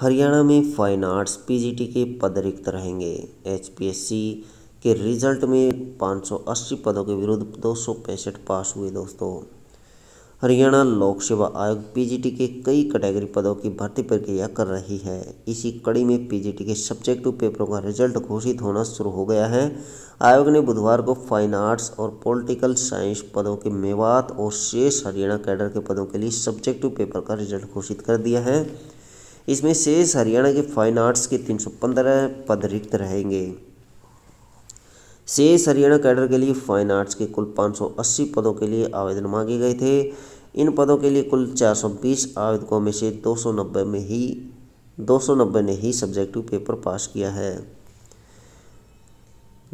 हरियाणा में fine arts PGT के पद रिक्त रहेंगे एचपीएससी के रिजल्ट में 580 पदों के विरुद्ध दो पास हुए दोस्तों हरियाणा लोक सेवा आयोग पीजीटी के कई कैटेगरी पदों की भर्ती प्रक्रिया कर रही है इसी कड़ी में पीजीटी के सब्जेक्टिव पेपरों का रिजल्ट घोषित होना शुरू हो गया है आयोग ने बुधवार को फाइन आर्ट्स और पॉलिटिकल साइंस पदों के मेवात और शेष हरियाणा कैडर के पदों के लिए सब्जेक्टिव पेपर का रिजल्ट घोषित कर दिया है इसमें शेष हरियाणा के फाइन आर्ट्स के 315 पद रिक्त रहेंगे शेष हरियाणा कैडर के लिए फाइन आर्ट्स के कुल 580 पदों के लिए आवेदन मांगे गए थे इन पदों के लिए कुल 420 आवेदकों में से 290 में ही 290 ने ही सब्जेक्टिव पेपर पास किया है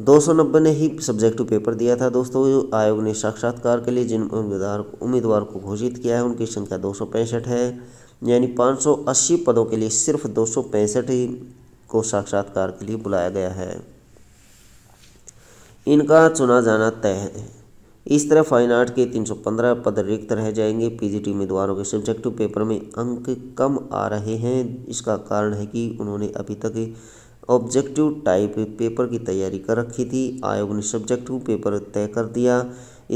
दो ने ही सब्जेक्टिव पेपर दिया था दोस्तों आयोग ने साक्षात्कार के लिए जिन उम्मीदवार उम्मीदवार को घोषित किया है उनकी संख्या दो है यानी 580 पदों के लिए सिर्फ दो ही को साक्षात्कार के लिए बुलाया गया है इनका चुना जाना तय है इस तरह फाइन आर्ट के 315 पद रिक्त रह जाएंगे पीजीटी उम्मीदवारों के सब्जेक्टिव पेपर में अंक कम आ रहे हैं इसका कारण है कि उन्होंने अभी तक ऑब्जेक्टिव टाइप पेपर की तैयारी कर रखी थी आयोग ने सब्जेक्टिव पेपर तय कर दिया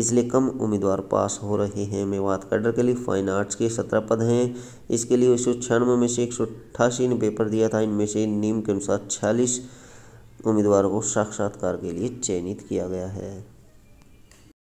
इसलिए कम उम्मीदवार पास हो रहे हैं मेवात कैडर के लिए फाइन आर्ट्स के सत्रह पद हैं इसके लिए एक में से एक सौ ने पेपर दिया था इनमें से नियम के अनुसार छियालीस उम्मीदवारों को साक्षात्कार के लिए चयनित किया गया है